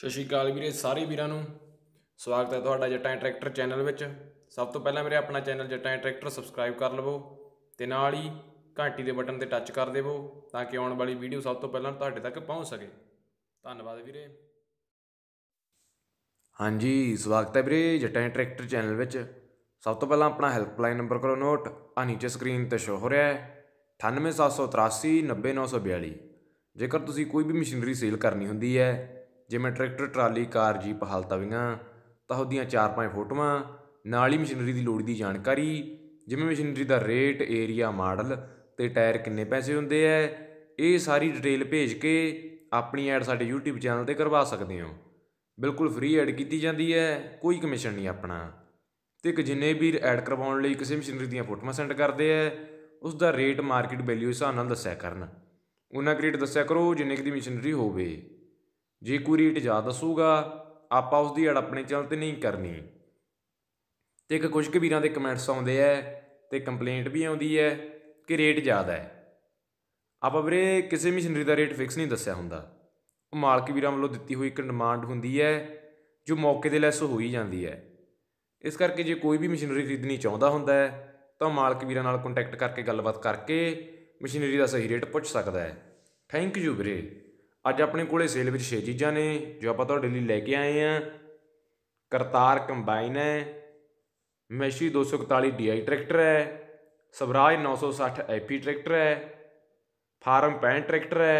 ਸਤਿ ਸ਼੍ਰੀ ਅਕਾਲ ਵੀਰੇ ਸਾਰੇ ਵੀਰਾਂ ਨੂੰ ਸਵਾਗਤ ਹੈ ਤੁਹਾਡਾ ਜੱਟਾਂ ਟਰੈਕਟਰ ਚੈਨਲ ਵਿੱਚ ਸਭ ਤੋਂ ਪਹਿਲਾਂ ਮੇਰੇ ਆਪਣਾ ਚੈਨਲ ਜੱਟਾਂ ਟਰੈਕਟਰ ਸਬਸਕ੍ਰਾਈਬ ਕਰ ਲਵੋ ਤੇ ਨਾਲ ਹੀ ਘੰਟੀ ਦੇ ਬਟਨ ਤੇ ਟੱਚ ਕਰ ਦੇਵੋ ਤਾਂ ਕਿ ਆਉਣ ਵਾਲੀ ਵੀਡੀਓ ਸਭ ਤੋਂ ਪਹਿਲਾਂ ਤੁਹਾਡੇ ਤੱਕ ਪਹੁੰਚ ਸਕੇ ਧੰਨਵਾਦ ਵੀਰੇ ਹਾਂਜੀ ਸਵਾਗਤ ਹੈ ਵੀਰੇ ਜੱਟਾਂ ਟਰੈਕਟਰ ਚੈਨਲ ਵਿੱਚ ਸਭ ਤੋਂ ਪਹਿਲਾਂ ਆਪਣਾ ਹੈਲਪਲਾਈਨ ਨੰਬਰ ਕਰੋ ਨੋਟ ਆ ਨੀਚੇ ਸਕਰੀਨ ਤੇ ਸ਼ੋ ਹੋ ਰਿਹਾ ਹੈ 98783890942 ਜੇਕਰ ਤੁਸੀਂ ਕੋਈ ਵੀ ਮਸ਼ੀਨਰੀ ਸੇਲ ਕਰਨੀ ਹੁੰਦੀ ਹੈ ਜਿਵੇਂ ਟਰੈਕਟਰ ਟਰਾਲੀ ਕਾਰ ਜੀਪ ਹਾਲ ਤਵੀਆਂ ਤਾਂ ਉਹਦੀਆਂ ਚਾਰ ਪੰਜ ਫੋਟੋਆਂ ਨਾਲ ਹੀ ਮਸ਼ੀਨਰੀ ਦੀ ਲੋੜ ਦੀ ਜਾਣਕਾਰੀ ਜਿਵੇਂ ਮਸ਼ੀਨਰੀ ਦਾ ਰੇਟ ਏਰੀਆ ਮਾਡਲ ਤੇ ਟਾਇਰ ਕਿੰਨੇ ਪੈਸੇ ਹੁੰਦੇ ਐ ਇਹ ਸਾਰੀ ਡਿਟੇਲ ਭੇਜ ਕੇ ਆਪਣੀ ਐਡ ਸਾਡੇ YouTube ਚੈਨਲ ਤੇ ਕਰਵਾ ਸਕਦੇ ਹੋ ਬਿਲਕੁਲ ਫ੍ਰੀ ਐਡ ਕੀਤੀ ਜਾਂਦੀ ਐ ਕੋਈ ਕਮਿਸ਼ਨ ਨਹੀਂ ਆਪਣਾ ਤੇ ਕਿ ਜਿੰਨੇ ਵੀ ਐਡ ਕਰਵਾਉਣ ਲਈ ਕਿਸੇ ਮਸ਼ੀਨਰੀ ਦੀਆਂ ਫੋਟੋਆਂ ਸੈਂਡ ਕਰਦੇ ਐ ਉਸ ਦਾ ਰੇਟ ਮਾਰਕੀਟ ਵੈਲਿਊ ਹਿਸਾਬ ਨਾਲ ਦੱਸਿਆ ਕਰਨ ਉਹਨਾਂ ਕ੍ਰੀਏਟ ਦੱਸਿਆ ਕਰੋ ਜਿੰਨੇ ਕਿ ਦੀ ਮਸ਼ੀਨਰੀ ਹੋਵੇ ਜੇ ਕੋਈ ਰੇਟ ਜ਼ਿਆਦਾ ਦਸੂਗਾ ਆਪਾਂ ਉਸ ਦੀ ਆਪਣੇ ਚੈਨਲ ਤੇ ਨਹੀਂ ਕਰਨੀ ਤੇ ਇੱਕ ਕੁਝ ਕੁ ਵੀਰਾਂ ਦੇ ਕਮੈਂਟਸ ਆਉਂਦੇ ਆ ਤੇ ਕੰਪਲੇਂਟ ਵੀ ਆਉਂਦੀ ਹੈ ਕਿ ਰੇਟ ਜ਼ਿਆਦਾ ਹੈ ਆਪਾਂ ਵੀਰੇ ਕਿਸੇ ਮਸ਼ੀਨਰੀ ਦਾ ਰੇਟ ਫਿਕਸ ਨਹੀਂ ਦੱਸਿਆ ਹੁੰਦਾ ਉਹ ਮਾਲਕ ਵੀਰਾਂ ਵੱਲੋਂ ਦਿੱਤੀ ਹੋਈ ਇੱਕ ਡਿਮਾਂਡ ਹੁੰਦੀ ਹੈ ਜੋ ਮੌਕੇ ਦੇ ਲੈਸ ਹੋਈ ਜਾਂਦੀ ਹੈ ਇਸ ਕਰਕੇ ਜੇ ਕੋਈ ਵੀ ਮਸ਼ੀਨਰੀ ਖਰੀਦਣੀ ਚਾਹੁੰਦਾ ਹੁੰਦਾ ਹੈ ਤਾਂ ਮਾਲਕ ਵੀਰਾਂ ਨਾਲ ਕੰਟੈਕਟ ਕਰਕੇ ਗੱਲਬਾਤ ਕਰਕੇ ਮਸ਼ੀਨਰੀ ਦਾ ਸਹੀ ਰੇਟ ਪੁੱਛ ਸਕਦਾ ਹੈ ਥੈਂਕ ਯੂ ਵੀਰੇ ਅੱਜ ਆਪਣੇ ਕੋਲੇ ਸੇਲ ਵਿੱਚ 6 ਚੀਜ਼ਾਂ ਨੇ ਜੋ ਆਪਾਂ ਤੁਹਾਡੇ ਲਈ ਲੈ ਕੇ ਆਏ ਆ ਕਰਤਾਰ ਕੰਬਾਈਨ ਹੈ ਮੈਸ਼ੀ 241 ਡੀਆਈ ਟਰੈਕਟਰ ਹੈ ਸਵਰਾਜ 960 ਐਪੀ ਟਰੈਕਟਰ ਹੈ ਫਾਰਮ 65 ਟਰੈਕਟਰ ਹੈ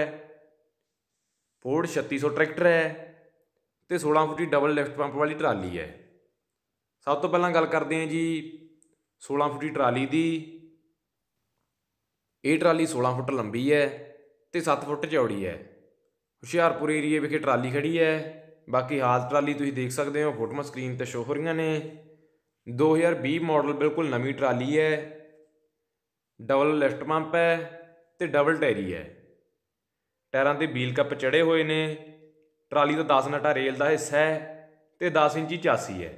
ਫੋਰਡ 3600 ਟਰੈਕਟਰ ਹੈ ਤੇ 16 ਫੁੱਟੀ ਡਬਲ ਲਿਫਟ ਪੰਪ ਵਾਲੀ ਟਰਾਲੀ ਹੈ ਸਭ ਤੋਂ ਪਹਿਲਾਂ ਗੱਲ ਕਰਦੇ ਹਾਂ ਜੀ 16 ਫੁੱਟੀ ਟਰਾਲੀ ਦੀ ਇਹ ਟਰਾਲੀ 16 ਫੁੱਟ ਲੰਬੀ ਹੈ ਤੇ 7 ਫੁੱਟ ਚੌੜੀ ਹੈ ਹੁਸ਼ਿਆਰਪੁਰ ਏਰੀਏ ਵਿਖੇ ਟਰਾਲੀ ਖੜੀ ਹੈ ਬਾਕੀ ਹਾਲ ਟਰਾਲੀ ਤੁਸੀਂ ਦੇਖ ਸਕਦੇ ਹੋ ਫੋਟੋ ਸਕਰੀਨ ਤੇ ਸ਼ੋ ਹੋ ਰਹੀਆਂ ਨੇ 2020 ਮਾਡਲ ਬਿਲਕੁਲ ਨਵੀਂ ਟਰਾਲੀ ਹੈ ਡਬਲ ਲਿਫਟ ਪੰਪ ਹੈ ਤੇ ਡਬਲ ਟੈਰੀ ਹੈ ਟਾਇਰਾਂ ਤੇ ਵੀਲ ਕੱਪ ਚੜੇ ਹੋਏ ਨੇ ਟਰਾਲੀ ਦਾ 10 ਨਟਾ ਰੇਲ ਦਾ ਹਿੱਸਾ ਹੈ ਤੇ 10 ਇੰਚੀ ਚਾਸੀ ਹੈ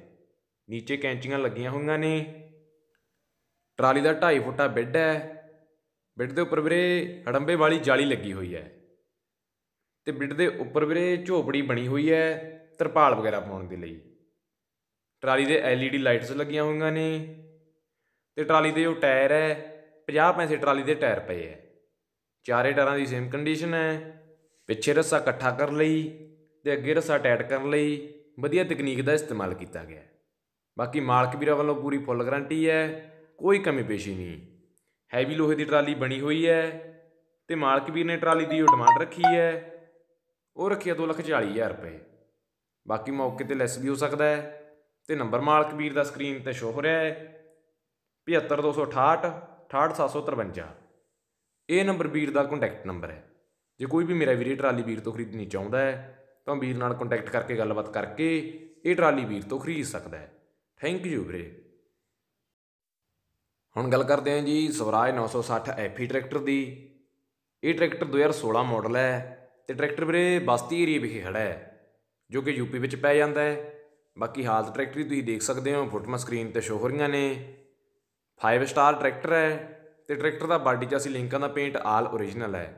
ਨੀਚੇ ਕੈਂਚੀਆਂ ਲੱਗੀਆਂ ਹੋਈਆਂ ਨੇ ਟਰਾਲੀ ਦਾ 2.5 ਫੁੱਟਾ ਬੈੱਡ ਹੈ ਬੈੱਡ ਦੇ ਉੱਪਰ ਵੀਰੇ ਹੜੰਬੇ ਵਾਲੀ ਜਾਲੀ ਲੱਗੀ ਹੋਈ ਹੈ ਤੇ ਬਿੱਡ ਦੇ ਉੱਪਰ ਵੀਰੇ ਝੋਪੜੀ ਬਣੀ ਹੋਈ ਹੈ ਤਰਪਾਲ ਵਗੈਰਾ ਪਾਉਣ ਦੇ ਲਈ ਟਰਾਲੀ ਦੇ ਐਲਈਡੀ ਲਾਈਟਸ ਲੱਗੀਆਂ ਹੋਈਆਂ ਨੇ ਤੇ ਟਰਾਲੀ ਦੇ ਉਹ ਟਾਇਰ ਹੈ 50 ਪੈਸੇ ਟਰਾਲੀ ਦੇ ਟਾਇਰ ਪਏ ਹੈ ਚਾਰੇ ਟਾਇਰਾਂ ਦੀ ਸੇਮ ਕੰਡੀਸ਼ਨ ਹੈ ਪਿੱਛੇ ਰੱਸਾ ਇਕੱਠਾ ਕਰਨ ਲਈ ਤੇ ਅੱਗੇ ਰੱਸਾ ਟਾਈਟ ਕਰਨ ਲਈ ਵਧੀਆ ਤਕਨੀਕ ਦਾ ਇਸਤੇਮਾਲ ਕੀਤਾ ਗਿਆ ਬਾਕੀ ਮਾਲਕ ਵੀਰਾਂ ਵੱਲੋਂ ਪੂਰੀ ਫੁੱਲ ਗਾਰੰਟੀ ਹੈ ਕੋਈ ਕਮੀ ਪੇਸ਼ੀ ਨਹੀਂ ਹੈਵੀ ਲੋਹੇ ਦੀ ਟਰਾਲੀ ਬਣੀ ਹੋਈ ਹੈ ਤੇ ਮਾਲਕ ਵੀਰ ਨੇ ਟਰਾਲੀ ਦੀ ਉਹ ਡਿਮਾਂਡ ਰੱਖੀ ਹੈ ਉਹ ਰੱਖਿਆ 40000 ਰੁਪਏ ਬਾਕੀ ਮੌਕੇ ਤੇ ਲੈਸ ਵੀ ਹੋ ਸਕਦਾ ਹੈ ਤੇ ਨੰਬਰ ਮਾਲਕ ਵੀਰ ਦਾ ਸਕਰੀਨ ਤੇ ਸ਼ੋ ਹੋ ਰਿਹਾ ਹੈ 75268 68753 ਇਹ ਨੰਬਰ ਵੀਰ ਦਾ ਕੰਟੈਕਟ ਨੰਬਰ ਹੈ ਜੇ ਕੋਈ ਵੀ ਮੇਰਾ ਵੀਰੇ ਟਰਾਲੀ ਵੀਰ ਤੋਂ ਖਰੀਦਣੀ ਚਾਹੁੰਦਾ ਹੈ ਤਾਂ ਵੀਰ ਨਾਲ ਕੰਟੈਕਟ ਕਰਕੇ ਗੱਲਬਾਤ ਕਰਕੇ ਇਹ ਟਰਾਲੀ ਵੀਰ ਤੋਂ ਖਰੀਦ ਸਕਦਾ ਹੈ ਥੈਂਕ ਯੂ ਵੀਰੇ ਹੁਣ ਗੱਲ ਕਰਦੇ ਹਾਂ ਜੀ ਸਵਰਾਜ 960 ਐਫੀ ਟਰੈਕਟਰ ਦੀ ਇਹ ਟਰੈਕਟਰ 2016 ਮਾਡਲ ਹੈ ਤੇ ਟਰੈਕਟਰ ਵੀਰੇ ਬਸਤੀ ਏਰੀਆ ਵਿਖੇ ਖੜਾ ਹੈ ਜੋ ਕਿ ਯੂਪੀ ਵਿੱਚ ਪੈ ਜਾਂਦਾ ਹੈ ਬਾਕੀ ਹਾਲਤ ਟਰੈਕਟਰੀ ਤੁਸੀਂ ਦੇਖ ਸਕਦੇ ਹੋ ਫੋਟੋਆਂ ਸਕਰੀਨ ਤੇ ਸ਼ੋ ਹੋ ਰਹੀਆਂ ਨੇ 5 ਸਟਾਰ ਟਰੈਕਟਰ ਹੈ ਤੇ ਟਰੈਕਟਰ ਦਾ ਬਾਡੀ 'ਚ ਅਸੀਂ ਲਿੰਕਾਂ ਦਾ ਪੇਂਟ ਆਲ origignal ਹੈ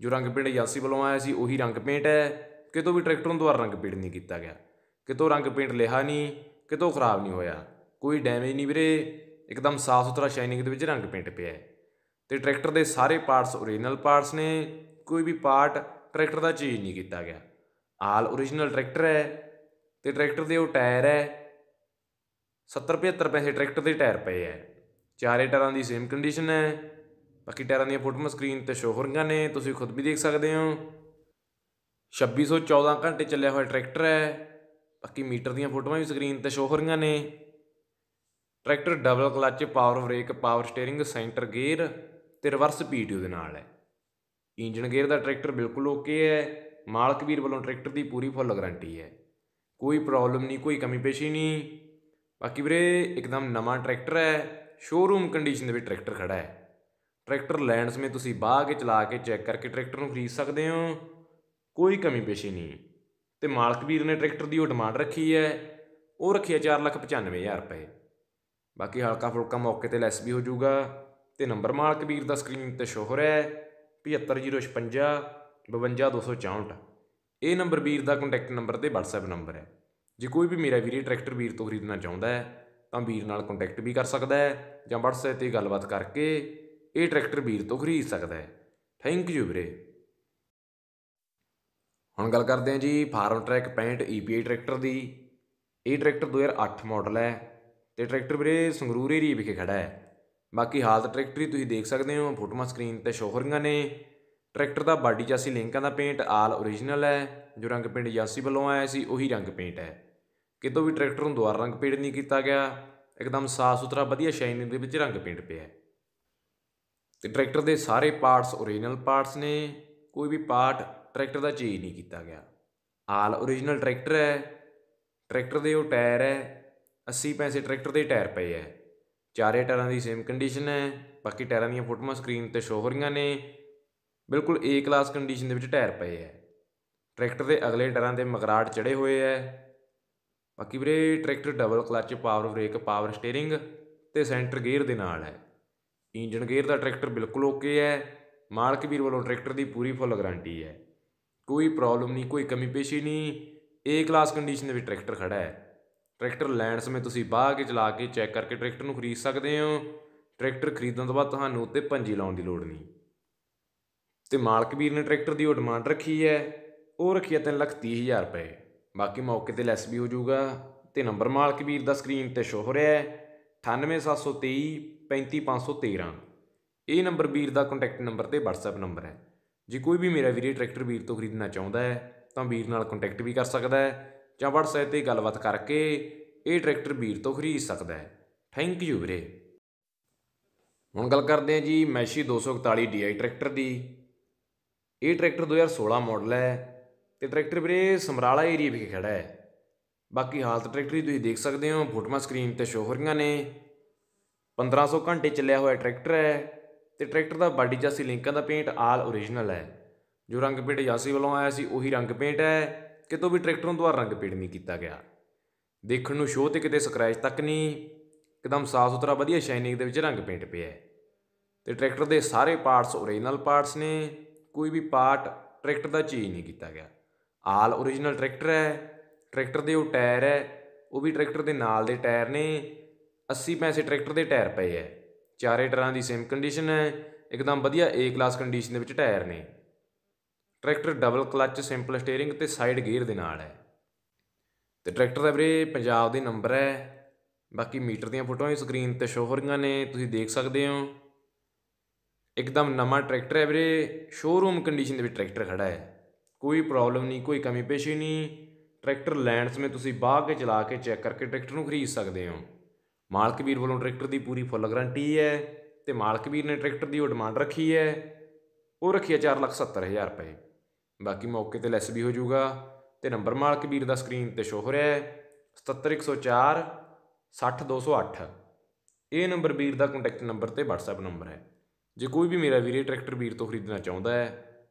ਜੋ ਰੰਗ ਪੇਂਟ ਯਾਸੀ ਵੱਲੋਂ ਆਇਆ ਸੀ ਉਹੀ ਰੰਗ ਪੇਂਟ ਹੈ ਕਿਤੋਂ ਵੀ ਟਰੈਕਟਰ ਨੂੰ ਦੁਬਾਰਾ ਰੰਗ ਪੇਂਟ ਨਹੀਂ ਕੀਤਾ ਗਿਆ ਕਿਤੋਂ ਰੰਗ ਪੇਂਟ ਲਿਹਾ ਨਹੀਂ ਕਿਤੋਂ ਖਰਾਬ ਨਹੀਂ ਹੋਇਆ ਕੋਈ ਡੈਮੇਜ ਨਹੀਂ ਵੀਰੇ ਇੱਕਦਮ ਸਾਫ਼ ਸੁਥਰਾ ਸ਼ਾਈਨਿੰਗ ਦੇ ਵਿੱਚ ਰੰਗ ਪੇਂਟ ਪਿਆ ਹੈ ਤੇ ਟਰੈਕਟਰ ਦੇ ਸਾਰੇ ਪਾਰਟਸ origignal ਪਾਰਟਸ ਨੇ ਕੋਈ ਵੀ ਪਾਰਟ ਟਰੈਕਟਰ ਦਾ ਚੇਂਜ ਨਹੀਂ ਕੀਤਾ ਗਿਆ ਆਲ origignal ਟਰੈਕਟਰ ਹੈ ਤੇ ਟਰੈਕਟਰ ਦੇ ਉਹ ਟਾਇਰ ਹੈ 70 75 ਪੈਸੇ ਟਰੈਕਟਰ ਦੇ ਟਾਇਰ ਪਏ ਐ ਚਾਰੇ ਟਾਇਰਾਂ ਦੀ ਸੇਮ ਕੰਡੀਸ਼ਨ ਹੈ ਬਾਕੀ ਟਾਇਰਾਂ ਦੀਆਂ ਫੋਟੋਆਂ ਸਕਰੀਨ ਤੇ ਸ਼ੋ ਹੋ ਰਹੀਆਂ ਨੇ ਤੁਸੀਂ ਖੁਦ ਵੀ ਦੇਖ ਸਕਦੇ ਹੋ 2614 ਘੰਟੇ ਚੱਲਿਆ ਹੋਇਆ ਟਰੈਕਟਰ ਹੈ ਬਾਕੀ ਮੀਟਰ ਦੀਆਂ ਫੋਟੋਆਂ ਵੀ ਸਕਰੀਨ ਤੇ ਸ਼ੋ ਹੋ ਰਹੀਆਂ ਨੇ tractor double clutch power brake power ਸਟੀering ਸੈਂਟਰ ਗੇਅਰ ਤੇ ਰਿਵਰਸ ਪੀਟੀਓ ਦੇ ਨਾਲ ਹੈ ਇੰਜਨ ਗੇਅਰ ਦਾ ਟਰੈਕਟਰ ਬਿਲਕੁਲ ਓਕੇ ਹੈ ਮਾਲਕ ਵੀਰ ਵੱਲੋਂ ਟਰੈਕਟਰ ਦੀ ਪੂਰੀ ਫੁੱਲ ਗਾਰੰਟੀ ਹੈ ਕੋਈ ਪ੍ਰੋਬਲਮ ਨਹੀਂ ਕੋਈ ਕਮੀ ਪੇਸ਼ੀ ਨਹੀਂ ਬਾਕੀ ਵੀਰੇ ਇੱਕਦਮ ਨਵਾਂ ਟਰੈਕਟਰ ਹੈ ਸ਼ੋਰੂਮ ਕੰਡੀਸ਼ਨ ਦੇ ਵਿੱਚ ਟਰੈਕਟਰ ਖੜਾ ਹੈ ਟਰੈਕਟਰ ਲੈਣ ਸਮੇਂ ਤੁਸੀਂ ਬਾਹ ਕੇ ਚਲਾ ਕੇ ਚੈੱਕ ਕਰਕੇ ਟਰੈਕਟਰ ਨੂੰ ਖਰੀਦ ਸਕਦੇ ਹੋ ਕੋਈ ਕਮੀ ਪੇਸ਼ੀ ਨਹੀਂ ਤੇ ਮਾਲਕ ਵੀਰ ਨੇ ਟਰੈਕਟਰ ਦੀ ਉਹ ਡਿਮਾਂਡ ਰੱਖੀ ਹੈ ਉਹ ਰੱਖੀ ਹੈ 495000 ਰੁਪਏ ਬਾਕੀ ਹਲਕਾ ਫੁਲਕਾ ਮੌਕੇ ਤੇ ਲੈਸ ਵੀ ਹੋ ਜਾਊਗਾ ਤੇ ਨੰਬਰ ਮਾਲਕ ਵੀਰ ਦਾ ਸਕਰੀਨ ਤੇ ਸ਼ੋਹਰ ਹੋ ਰਿਹਾ ਹੈ 7506 52264 ਇਹ ਨੰਬਰ ਵੀਰ ਦਾ ਕੰਟੈਕਟ ਨੰਬਰ ਤੇ WhatsApp ਨੰਬਰ ਹੈ ਜੇ ਕੋਈ ਵੀ ਮੇਰਾ ਵੀਰੇ ਟਰੈਕਟਰ ਵੀਰ ਤੋਂ ਖਰੀਦਣਾ ਚਾਹੁੰਦਾ ਹੈ ਤਾਂ ਵੀਰ ਨਾਲ ਕੰਟੈਕਟ ਵੀ ਕਰ ਸਕਦਾ ਹੈ ਜਾਂ WhatsApp ਤੇ ਗੱਲਬਾਤ ਕਰਕੇ ਇਹ ਟਰੈਕਟਰ ਵੀਰ ਤੋਂ ਖਰੀਦ ਸਕਦਾ ਹੈ ਥੈਂਕ ਯੂ ਵੀਰੇ ਹੁਣ ਗੱਲ ਕਰਦੇ ਹਾਂ ਜੀ ਫਾਰਮ ਟਰੈਕ 65 EPA ਟਰੈਕਟਰ ਦੀ ਇਹ ਟਰੈਕਟਰ 2008 ਮਾਡਲ ਹੈ ਤੇ ਟਰੈਕਟਰ ਵੀਰੇ ਸੰਗਰੂਰ ਏਰੀਆ ਵਿਖੇ ਖੜਾ ਹੈ ਬਾਕੀ ਹਾਲਤ ਟਰੈਕਟਰੀ ਤੁਸੀਂ ਦੇਖ ਸਕਦੇ ਹੋ ਫੋਟੋਆਂ ਸਕਰੀਨ ਤੇ ਸ਼ੋ ਹੋ ਰਹੀਆਂ ਨੇ ਟਰੈਕਟਰ ਦਾ ਬਾਡੀ ਚਾਸੀ ਲਿੰਕਾਂ ਦਾ ਪੇਂਟ ਆਲ origignal ਹੈ ਜੋ ਰੰਗ ਪੇਂਟ ਯਾਸੀ ਵੱਲੋਂ ਆਇਆ ਸੀ ਉਹੀ ਰੰਗ ਪੇਂਟ ਹੈ ਕਿਤੋਂ ਵੀ ਟਰੈਕਟਰ ਨੂੰ ਦੁਬਾਰਾ ਰੰਗ ਪੇਂਟ ਨਹੀਂ ਕੀਤਾ ਗਿਆ ਇੱਕਦਮ ਸਾਫ ਸੁਥਰਾ ਵਧੀਆ ਸ਼ਾਈਨਿੰਗ ਦੇ ਵਿੱਚ ਰੰਗ ਪੇਂਟ ਪਿਆ ਹੈ ਤੇ ਟਰੈਕਟਰ ਦੇ ਸਾਰੇ ਪਾਰਟਸ origignal ਪਾਰਟਸ ਨੇ ਕੋਈ ਵੀ ਪਾਰਟ ਟਰੈਕਟਰ ਦਾ ਚੇਂਜ ਨਹੀਂ ਕੀਤਾ ਗਿਆ ਆਲ origignal ਟਰੈਕਟਰ ਹੈ ਟਰੈਕਟਰ ਦੇ ਉਹ ਟਾਇਰ ਹੈ 80 ਪੈਸੇ ਟਰੈਕਟਰ ਦੇ ਟਾਇਰ ਪਏ ਹੈ ਚਾਰੇ ਟਾਇਰਾਂ ਦੀ ਸੇਮ ਕੰਡੀਸ਼ਨ ਹੈ ਬਾਕੀ ਟਾਇਰਾਂ ਦੀਆਂ ਫੋਟੋਆਂ ਸਕਰੀਨ ਤੇ ਸ਼ੋ ਹੋ ਰਹੀਆਂ ਨੇ ਬਿਲਕੁਲ ਏ ਕਲਾਸ ਕੰਡੀਸ਼ਨ ਦੇ ਵਿੱਚ ਟਾਇਰ ਪਏ ਐ ਟਰੈਕਟਰ ਦੇ ਅਗਲੇ ਟਾਇਰਾਂ ਦੇ ਮਗਰਾਟ ਚੜੇ ਹੋਏ ਐ ਬਾਕੀ ਵੀਰੇ tractor double clutch power brake power ਸਟੀering ਤੇ ਸੈਂਟਰ ਗੇਅਰ ਦੇ ਨਾਲ ਹੈ ਇੰਜਨ ਗੇਅਰ ਦਾ ਟਰੈਕਟਰ ਬਿਲਕੁਲ ਓਕੇ ਹੈ ਮਾਲਕ ਵੀਰ ਵੱਲੋਂ ਟਰੈਕਟਰ ਦੀ ਪੂਰੀ ਫੁੱਲ ਗਾਰੰਟੀ ਹੈ ਕੋਈ ਪ੍ਰੋਬਲਮ ਨਹੀਂ ਕੋਈ ਕਮੀ ਪੇਸ਼ੀ ਨਹੀਂ ਏ ਕਲਾਸ ਕੰਡੀਸ਼ਨ ਦੇ ਵਿੱਚ ਟਰੈਕਟਰ ਖੜਾ ਹੈ ਟਰੈਕਟਰ ਲੈਣ ਸਮੇਂ ਤੁਸੀਂ ਬਾਹ ਕੇ ਚਲਾ ਕੇ ਚੈੱਕ ਕਰਕੇ ਟਰੈਕਟਰ ਨੂੰ ਖਰੀਦ ਸਕਦੇ ਹੋ ਟਰੈਕਟਰ ਖਰੀਦਣ ਤੋਂ ਬਾਅਦ ਤੁਹਾਨੂੰ ਉੱਤੇ ਪੰਜੀ ਲਾਉਣ ਦੀ ਲੋੜ ਨਹੀਂ ਤੇ ਮਾਲਕ ਵੀਰ ਨੇ ਟਰੈਕਟਰ ਦੀ ਉਹ ਡਿਮਾਂਡ ਰੱਖੀ ਹੈ ਉਹ ਰੱਖੀ ਹੈ 3 ਲੱਖ 30 ਹਜ਼ਾਰ ਰੁਪਏ ਬਾਕੀ ਮੌਕੇ ਤੇ ਲੈਸ ਵੀ ਹੋ ਜਾਊਗਾ ਤੇ ਨੰਬਰ ਮਾਲਕ ਵੀਰ ਦਾ ਸਕਰੀਨ ਤੇ ਸ਼ੋ ਹੋ ਰਿਹਾ ਹੈ 98723 35513 ਇਹ ਨੰਬਰ ਵੀਰ ਦਾ ਕੰਟੈਕਟ ਨੰਬਰ ਤੇ WhatsApp ਨੰਬਰ ਹੈ ਜੇ ਕੋਈ ਵੀ ਮੇਰਾ ਵੀਰੇ ਟਰੈਕਟਰ ਵੀਰ ਤੋਂ ਖਰੀਦਣਾ ਚਾਹੁੰਦਾ ਹੈ ਤਾਂ ਵੀਰ ਨਾਲ ਕੰਟੈਕਟ ਵੀ ਕਰ ਸਕਦਾ ਹੈ ਜਾਂ WhatsApp ਤੇ ਗੱਲਬਾਤ ਕਰਕੇ ਇਹ ਟਰੈਕਟਰ ਵੀਰ ਤੋਂ ਖਰੀਦ ਸਕਦਾ ਹੈ ਥੈਂਕ ਯੂ ਵੀਰੇ ਹੁਣ ਗੱਲ ਕਰਦੇ ਹਾਂ ਜੀ ਮੈਸ਼ੀ 241 DI ਟਰੈਕਟਰ ਦੀ ਇਹ ਟਰੈਕਟਰ 2016 ਮਾਡਲ ਹੈ ਤੇ ਟਰੈਕਟਰ ਵੀਰੇ ਸਮਰਾਲਾ ਏਰੀਆ ਵਿਖੇ ਖੜਾ ਹੈ ਬਾਕੀ ਹਾਲਤ ਟਰੈਕਟਰ ਦੀ ਤੁਸੀਂ ਦੇਖ ਸਕਦੇ ਹੋ ਫੋਟੋਆਂ ਸਕਰੀਨ ਤੇ ਸ਼ੋ ਹੋ ਰਹੀਆਂ ਨੇ 1500 ਘੰਟੇ ਚੱਲਿਆ ਹੋਇਆ ਟਰੈਕਟਰ ਹੈ ਤੇ ਟਰੈਕਟਰ ਦਾ ਬਾਡੀ ਜਾਸੀ ਲਿੰਕਾਂ ਦਾ ਪੇਂਟ ਆਲ origignal ਹੈ ਜੋ ਰੰਗ ਪੇਂਟ ਜਾਸੀ ਵੱਲੋਂ ਆਇਆ ਸੀ ਉਹੀ ਰੰਗ ਪੇਂਟ ਹੈ ਕਿਤੋਂ ਵੀ ਟਰੈਕਟਰ ਨੂੰ ਦੁਬਾਰਾ ਰੰਗ ਪੇਂਟ ਨਹੀਂ ਕੀਤਾ ਗਿਆ ਦੇਖਣ ਨੂੰ ਸ਼ੋਅ ਤੇ ਕਿਤੇ ਸਕ੍ਰੈਚ ਤੱਕ ਨਹੀਂ ਇੱਕਦਮ ਸਾਫ ਸੁਥਰਾ ਵਧੀਆ ਸ਼ਾਈਨਿੰਗ ਦੇ ਵਿੱਚ ਰੰਗ ਪੇਂਟ ਪਿਆ ਹੈ ਤੇ ਟਰੈਕਟਰ ਦੇ ਸਾਰੇ ਪਾਰਟਸ ਓਰੀਜਨਲ ਪਾਰਟਸ ਨੇ ਕੋਈ ਵੀ ਪਾਰਟ ਟਰੈਕਟਰ ਦਾ ਚੇਂਜ ਨਹੀਂ ਕੀਤਾ ਗਿਆ ਆਲ ਓਰੀਜਨਲ ਟਰੈਕਟਰ ਹੈ ਟਰੈਕਟਰ ਦੇ ਉਹ ਟਾਇਰ ਹੈ ਉਹ ਵੀ ਟਰੈਕਟਰ ਦੇ ਨਾਲ ਦੇ ਟਾਇਰ ਨੇ 80 ਪੈਸੇ ਟਰੈਕਟਰ ਦੇ ਟਾਇਰ ਪਏ ਹੈ ਚਾਰੇ ਟਰਾਂ ਦੀ ਸੇਮ ਕੰਡੀਸ਼ਨ ਹੈ ਇੱਕਦਮ ਵਧੀਆ A ਕਲਾਸ ਕੰਡੀਸ਼ਨ ਦੇ ਵਿੱਚ ਟਾਇਰ ਨੇ ਟਰੈਕਟਰ ਡਬਲ ਕਲੱਚ ਸਿੰਪਲ ਸਟੀering ਤੇ ਸਾਈਡ ਗੇਅਰ ਦੇ ਨਾਲ ਹੈ ਤੇ ਟਰੈਕਟਰ ਦਾ ਵੀਰੇ ਪੰਜਾਬ ਦੇ ਨੰਬਰ ਹੈ ਬਾਕੀ ਮੀਟਰ ਦੀਆਂ ਫੋਟੋਆਂ ਵੀ ਸਕਰੀਨ ਤੇ ਸ਼ੋ ਹੋ ਰਹੀਆਂ ਨੇ ਤੁਸੀਂ ਦੇਖ ਸਕਦੇ ਹੋ ਇੱਕਦਮ ਨਵਾਂ ਟਰੈਕਟਰ ਹੈ ਵੀਰੇ ਸ਼ੋਰੂਮ ਕੰਡੀਸ਼ਨ ਦੇ ਵਿੱਚ ਟਰੈਕਟਰ ਖੜਾ ਹੈ ਕੋਈ ਪ੍ਰੋਬਲਮ ਨਹੀਂ ਕੋਈ ਕਮੀ ਪੇਸ਼ੀ ਨਹੀਂ ਟਰੈਕਟਰ ਲੈਂਡ ਸਮੇਂ ਤੁਸੀਂ ਬਾਹਰ ਕੇ ਚਲਾ ਕੇ ਚੈੱਕ ਕਰਕੇ ਟਰੈਕਟਰ ਨੂੰ ਖਰੀਦ ਸਕਦੇ ਹੋ ਮਾਲਕ ਵੀਰ ਵੱਲੋਂ ਟਰੈਕਟਰ ਦੀ ਪੂਰੀ ਫੁੱਲ ਗਾਰੰਟੀ ਹੈ ਤੇ ਮਾਲਕ ਵੀਰ ਨੇ ਟਰੈਕਟਰ ਦੀ ਉਹ ਡਿਮਾਂਡ ਰੱਖੀ ਹੈ ਉਹ ਰੱਖੀ ਹੈ 470000 ਰੁਪਏ ਬਾਕੀ ਮੌਕੇ ਤੇ ਲੈਸ ਵੀ ਹੋ ਜਾਊਗਾ ਤੇ ਨੰਬਰ ਮਾਲਕ ਵੀਰ ਦਾ ਸਕਰੀਨ ਤੇ ਸ਼ੋ ਹੋ ਰਿਹਾ ਹੈ 77104 60208 ਇਹ ਨੰਬਰ ਵੀਰ ਦਾ ਕੰਟੈਕਟ ਨੰਬਰ ਤੇ WhatsApp ਨੰਬਰ ਹੈ ਜੇ ਕੋਈ ਵੀ ਮੇਰਾ ਵੀਰੇ ਟਰੈਕਟਰ ਵੀਰ ਤੋਂ ਖਰੀਦਣਾ ਚਾਹੁੰਦਾ ਹੈ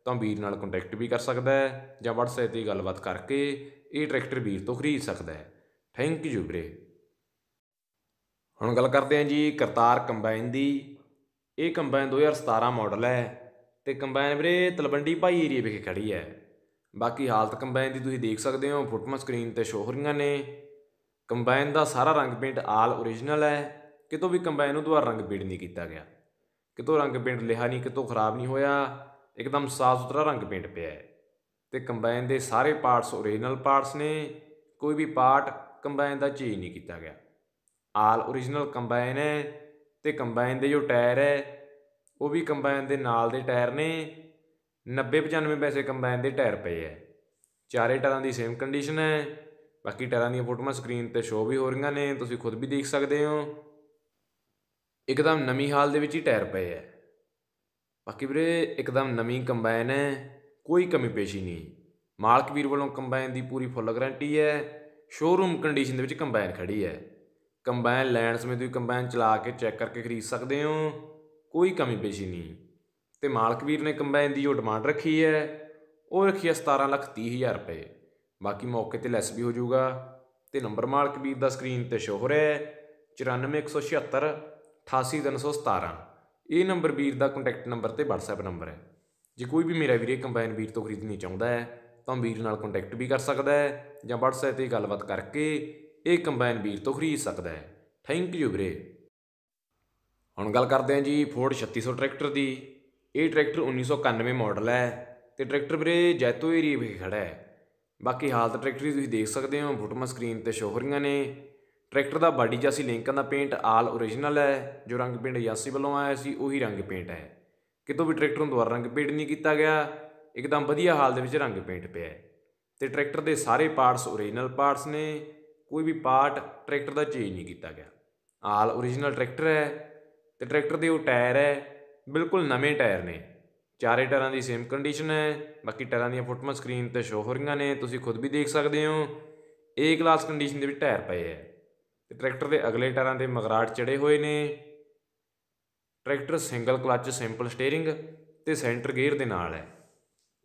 ਤਾਂ ਵੀਰ ਨਾਲ ਕੰਟੈਕਟ ਵੀ ਕਰ ਸਕਦਾ ਹੈ ਜਾਂ WhatsApp ਤੇ ਗੱਲਬਾਤ ਕਰਕੇ ਇਹ ਟਰੈਕਟਰ ਵੀਰ ਤੋਂ ਖਰੀਦ ਸਕਦਾ ਹੈ ਥੈਂਕ ਯੂ ਵੀਰੇ ਹੁਣ ਗੱਲ ਕਰਦੇ ਹਾਂ ਜੀ ਕਰਤਾਰ ਕੰਬਾਈਨ ਦੀ ਇਹ ਕੰਬਾਈਨ 2017 ਮਾਡਲ ਹੈ ਤੇ ਕੰਬਾਈਨ ਵੀਰੇ ਤਲਵੰਡੀ ਭਾਈ ਏਰੀਆ ਵਿਖੇ ਖੜੀ ਹੈ ਬਾਕੀ ਹਾਲਤ ਕੰਬਾਈਨ ਦੀ ਤੁਸੀਂ ਦੇਖ ਸਕਦੇ ਹੋ ਫੋਟੋਆਂ ਸਕਰੀਨ ਤੇ ਸ਼ੋ ਹੋ ਰਹੀਆਂ ਨੇ ਕੰਬਾਈਨ ਦਾ ਸਾਰਾ ਰੰਗ ਪੇਂਟ ਆਲ origignal ਹੈ ਕਿਤੋਂ ਵੀ ਕੰਬਾਈਨ ਨੂੰ ਦੁਬਾਰਾ ਰੰਗ ਪੇਂਟ ਨਹੀਂ ਕੀਤਾ ਗਿਆ ਕਿਤੋਂ ਰੰਗ ਪੇਂਟ ਲਿਹਾ ਨਹੀਂ ਕਿਤੋਂ ਖਰਾਬ ਨਹੀਂ ਹੋਇਆ ਇੱਕਦਮ ਸਾਫ਼ ਸੁਥਰਾ ਰੰਗ ਪੇਂਟ ਪਿਆ ਹੈ ਤੇ ਕੰਬਾਈਨ ਦੇ ਸਾਰੇ ਪਾਰਟਸ origignal ਪਾਰਟਸ ਨੇ ਕੋਈ ਵੀ ਪਾਰਟ ਕੰਬਾਈਨ ਦਾ ਚੇਂਜ ਨਹੀਂ ਕੀਤਾ ਗਿਆ ਆਲ origignal ਕੰਬਾਈਨ ਹੈ ਤੇ ਕੰਬਾਈਨ ਦੇ ਜੋ ਟਾਇਰ ਹੈ ਉਹ ਵੀ ਕੰਬਾਈਨ ਦੇ ਨਾਲ ਦੇ ਟਾਇਰ ਨੇ 90 95 ਪੈਸੇ ਕੰਬਾਈਨ ਦੇ ਟਾਇਰ ਪਏ ਐ ਚਾਰੇ ਟਾਇਰਾਂ ਦੀ ਸੇਮ ਕੰਡੀਸ਼ਨ ਹੈ ਬਾਕੀ ਟਾਇਰਾਂ ਦੀਆਂ ਫੋਟੋਆਂ ਸਕਰੀਨ ਤੇ ਸ਼ੋ ਵੀ ਹੋ ਰਹੀਆਂ ਨੇ ਤੁਸੀਂ ਖੁਦ ਵੀ ਦੇਖ ਸਕਦੇ ਹੋ ਇੱਕਦਮ ਨਵੀਂ ਹਾਲ ਦੇ ਵਿੱਚ ਹੀ ਟਾਇਰ ਪਏ ਐ ਬਾਕੀ ਵੀਰੇ ਇੱਕਦਮ ਨਵੀਂ ਕੰਬਾਈਨ ਹੈ ਕੋਈ ਕਮੀ ਪੇਸ਼ੀ ਨਹੀਂ ਮਾਲਕ ਵੀਰ ਵੱਲੋਂ ਕੰਬਾਈਨ ਦੀ ਪੂਰੀ ਫੁੱਲ ਗਾਰੰਟੀ ਹੈ ਸ਼ੋਰੂਮ ਕੰਡੀਸ਼ਨ ਦੇ ਵਿੱਚ ਕੰਬਾਈਨ ਖੜੀ ਹੈ ਕੰਬਾਈਨ ਲੈਣ ਸਮੇਂ ਤੁਸੀਂ ਕੰਬਾਈਨ ਚਲਾ ਕੇ ਚੈੱਕ ਕਰਕੇ ਖਰੀਦ ਸਕਦੇ ਹੋ ਕੋਈ ਕਮੀ ਪੇਸ਼ੀ ਨਹੀਂ ਤੇ ਮਾਲਕ ਵੀਰ ਨੇ ਕੰਬਾਈਨ ਦੀ ਜੋ ਡਿਮਾਂਡ ਰੱਖੀ ਹੈ ਉਹ ਰੱਖੀ ਹੈ 17 ਲੱਖ 30 ਹਜ਼ਾਰ ਰੁਪਏ ਬਾਕੀ ਮੌਕੇ ਤੇ ਲੈਸ ਵੀ ਹੋ ਜਾਊਗਾ ਤੇ ਨੰਬਰ ਮਾਲਕ ਵੀਰ ਦਾ ਸਕਰੀਨ ਤੇ ਸ਼ੋ ਹੋ ਰਿਹਾ ਹੈ 94176 88317 ਇਹ ਨੰਬਰ ਵੀਰ ਦਾ ਕੰਟੈਕਟ ਨੰਬਰ ਤੇ WhatsApp ਨੰਬਰ ਹੈ ਜੇ ਕੋਈ ਵੀ ਮੇਰਾ ਵੀਰੇ ਕੰਬਾਈਨ ਵੀਰ ਤੋਂ ਖਰੀਦਣੀ ਚਾਹੁੰਦਾ ਹੈ ਤਾਂ ਵੀਰ ਨਾਲ ਕੰਟੈਕਟ ਵੀ ਕਰ ਸਕਦਾ ਹੈ ਜਾਂ WhatsApp ਤੇ ਗੱਲਬਾਤ ਕਰਕੇ ਇਹ ਕੰਬਾਈਨ ਵੀਰ ਤੋਂ ਖਰੀਦ ਸਕਦਾ ਹੈ ਥੈਂਕ ਯੂ ਵੀਰੇ ਹੁਣ ਗੱਲ ਕਰਦੇ ਹਾਂ ਜੀ ਫੋਰਡ 3600 ਟਰੈਕਟਰ ਦੀ ਇਹ ਟਰੈਕਟਰ 1991 ਮਾਡਲ ਹੈ ਤੇ ਟਰੈਕਟਰ ਵੀਰੇ ਜੈਤੋ ਏਰੀਆ ਵਿਖੇ ਖੜਾ ਹੈ ਬਾਕੀ ਹਾਲਤ ਟਰੈਕਟਰ ਦੀ ਤੁਸੀਂ ਦੇਖ ਸਕਦੇ ਹੋ ਫੋਟੋਆਂ ਸਕਰੀਨ ਤੇ ਸ਼ੋ ਹੋ ਰਹੀਆਂ ਨੇ ਟਰੈਕਟਰ ਦਾ ਬਾਡੀ ਜਾਸੀ ਲਿੰਕਨ ਦਾ ਪੇਂਟ ਆਲ origignal ਹੈ ਜੋ ਰੰਗ ਪੇਂਟ ਯਾਸੀ ਵੱਲੋਂ ਆਇਆ ਸੀ ਉਹੀ ਰੰਗ ਪੇਂਟ ਹੈ ਕਿਤੋਂ ਵੀ ਟਰੈਕਟਰ ਨੂੰ ਦੁਬਾਰਾ ਰੰਗ ਪੇਂਟ ਨਹੀਂ ਕੀਤਾ ਗਿਆ ਇੱਕਦਮ ਵਧੀਆ ਹਾਲ ਦੇ ਵਿੱਚ ਰੰਗ ਪੇਂਟ ਪਿਆ ਹੈ ਤੇ ਟਰੈਕਟਰ ਦੇ ਸਾਰੇ ਪਾਰਟਸ origignal ਪਾਰਟਸ ਨੇ ਕੋਈ ਵੀ ਪਾਰਟ ਟਰੈਕਟਰ ਦਾ ਚੇਂਜ ਨਹੀਂ ਕੀਤਾ ਗਿਆ ਆਲ origignal ਟਰੈਕਟਰ ਹੈ ਤੇ ਟਰੈਕਟਰ ਦੇ ਉਹ ਟਾਇਰ ਹੈ ਬਿਲਕੁਲ ਨਵੇਂ ਟਾਇਰ ਨੇ ਚਾਰੇ ਟਾਇਰਾਂ ਦੀ ਸੇਮ ਕੰਡੀਸ਼ਨ ਹੈ ਬਾਕੀ ਟਾਇਰਾਂ ਦੀਆਂ ਫੋਟੋਆਂ ਸਕਰੀਨ ਤੇ ਸ਼ੋ ਹੋ ਰਹੀਆਂ ਨੇ ਤੁਸੀਂ ਖੁਦ ਵੀ ਦੇਖ ਸਕਦੇ ਹੋ ਏ ਕਲਾਸ ਕੰਡੀਸ਼ਨ ਦੇ ਵਿੱਚ ਟਾਇਰ ਪਏ ਹੈ ਤੇ ਟਰੈਕਟਰ ਦੇ ਅਗਲੇ ਟਾਇਰਾਂ ਤੇ ਮਗਰਾਟ ਚੜੇ ਹੋਏ ਨੇ ਟਰੈਕਟਰ ਸਿੰਗਲ ਕਲੱਚ ਸਿੰਪਲ ਸਟੀering ਤੇ ਸੈਂਟਰ ਗੇਅਰ ਦੇ ਨਾਲ ਹੈ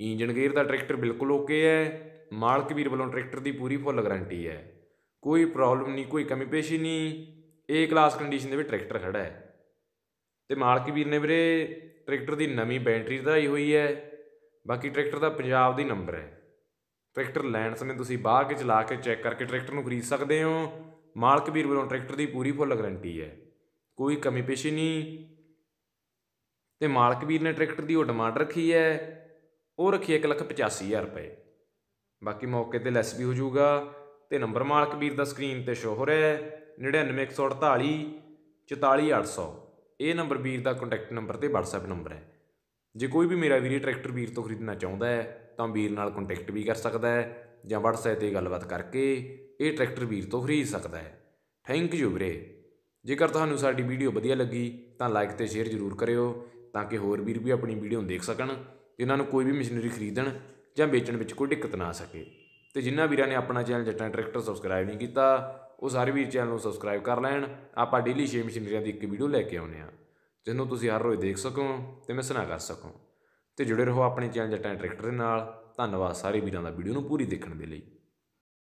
ਇੰਜਨ ਗੇਅਰ ਦਾ ਟਰੈਕਟਰ ਬਿਲਕੁਲ ਓਕੇ ਹੈ ਮਾਲਕ ਵੀਰ ਵੱਲੋਂ ਟਰੈਕਟਰ ਦੀ ਪੂਰੀ ਫੁੱਲ ਗਾਰੰਟੀ ਹੈ ਕੋਈ ਪ੍ਰੋਬਲਮ ਨਹੀਂ ਕੋਈ ਕਮੀ ਪੇਸ਼ੀ ਨਹੀਂ ਏ ਕਲਾਸ ਕੰਡੀਸ਼ਨ ਦੇ ਵਿੱਚ ਟਰੈਕਟਰ ਖੜਾ ਹੈ ਤੇ ਮਾਲਕ ਵੀਰ ਨੇ ਵੀਰੇ ਟਰੈਕਟਰ ਦੀ ਨਵੀਂ ਬੈਟਰੀ ਹੀ ਹੋਈ ਹੈ ਬਾਕੀ ਟਰੈਕਟਰ ਦਾ ਪੰਜਾਬ ਦੀ ਨੰਬਰ ਹੈ ਟਰੈਕਟਰ ਲੈਣ ਸਮੇਂ ਤੁਸੀਂ ਬਾਹਰ ਕੇ ਚਲਾ ਕੇ ਚੈੱਕ ਕਰਕੇ ਟਰੈਕਟਰ ਨੂੰ ਖਰੀਦ ਸਕਦੇ ਹੋ ਮਾਲਕ ਵੀਰ ਵੱਲੋਂ ਟਰੈਕਟਰ ਦੀ ਪੂਰੀ ਫੁੱਲ ਗਾਰੰਟੀ ਹੈ ਕੋਈ ਕਮੀ ਪੇਸ਼ੀ ਨਹੀਂ ਤੇ ਮਾਲਕ ਵੀਰ ਨੇ ਟਰੈਕਟਰ ਦੀ ਉਹ ਡਿਮਾਂਡ ਰੱਖੀ ਹੈ ਉਹ ਰੱਖੀ 185000 ਰੁਪਏ ਬਾਕੀ ਮੌਕੇ ਤੇ ਲੈਸ ਵੀ ਹੋ ਜਾਊਗਾ ਤੇ ਨੰਬਰ ਮਾਲਕ ਵੀਰ ਦਾ ਸਕਰੀਨ ਤੇ ਸ਼ੋ ਹੋ ਰਿਹਾ ਹੈ 99148 44800 ਇਹ ਨੰਬਰ ਵੀਰ ਦਾ ਕੰਟੈਕਟ ਨੰਬਰ ਤੇ WhatsApp ਨੰਬਰ ਹੈ ਜੇ ਕੋਈ ਵੀ ਮੇਰਾ ਵੀਰੇ ਟਰੈਕਟਰ ਵੀਰ ਤੋਂ ਖਰੀਦਣਾ ਚਾਹੁੰਦਾ ਹੈ ਤਾਂ ਵੀਰ ਨਾਲ ਕੰਟੈਕਟ ਵੀ ਕਰ ਸਕਦਾ ਹੈ ਜਾਂ WhatsApp ਤੇ ਗੱਲਬਾਤ ਕਰਕੇ ਇਹ ਟਰੈਕਟਰ ਵੀਰ ਤੋਂ ਖਰੀਦ ਸਕਦਾ ਹੈ ਥੈਂਕ ਯੂ ਵੀਰੇ ਜੇਕਰ ਤੁਹਾਨੂੰ ਸਾਡੀ ਵੀਡੀਓ ਵਧੀਆ ਲੱਗੀ ਤਾਂ ਲਾਈਕ ਤੇ ਸ਼ੇਅਰ ਜ਼ਰੂਰ ਕਰਿਓ ਤਾਂ ਕਿ ਹੋਰ ਵੀਰ ਵੀ ਆਪਣੀ ਵੀਡੀਓ ਦੇਖ ਸਕਣ ਤੇ ਉਹਨਾਂ ਨੂੰ ਕੋਈ ਵੀ ਮਸ਼ੀਨਰੀ ਖਰੀਦਣ ਜਾਂ ਵੇਚਣ ਵਿੱਚ ਕੋਈ ਦਿੱਕਤ ਨਾ ਆ ਸਕੇ ਤੇ ਜਿਨ੍ਹਾਂ ਵੀਰਾਂ ਨੇ ਆਪਣਾ ਚੈਨਲ ਜੱਟਾਂ ਟਰੈਕਟਰ ਸਬਸਕ੍ਰਾਈਬ ਨਹੀਂ ਕੀਤਾ ਉਹ ਸਾਰੇ ਵੀਰ ਚੈਨਲ ਨੂੰ ਸਬਸਕ੍ਰਾਈਬ ਕਰ ਲੈਣ ਆਪਾਂ ਡੇਲੀ ਸ਼ੇਮ ਮਸ਼ੀਨਰੀਆਂ ਦੀ ਇੱਕ ਵੀਡੀਓ ਲੈ ਕੇ ਆਉਨੇ ਆ ਜਿਹਨੂੰ ਤੁਸੀਂ ਹਰ ਰੋਜ਼ ਦੇਖ ਸਕੋ ਤੇ ਮਿਸ ਨਾ ਕਰ ਸਕੋ ਤੇ ਜੁੜੇ ਰਹੋ ਆਪਣੇ ਚੈਨਲ ਜੱਟਾਂ ਟਰੈਕਟਰ ਦੇ ਨਾਲ ਧੰਨਵਾਦ ਸਾਰੇ ਵੀਰਾਂ ਦਾ ਵੀਡੀਓ ਨੂੰ ਪੂਰੀ ਦੇਖਣ ਦੇ ਲਈ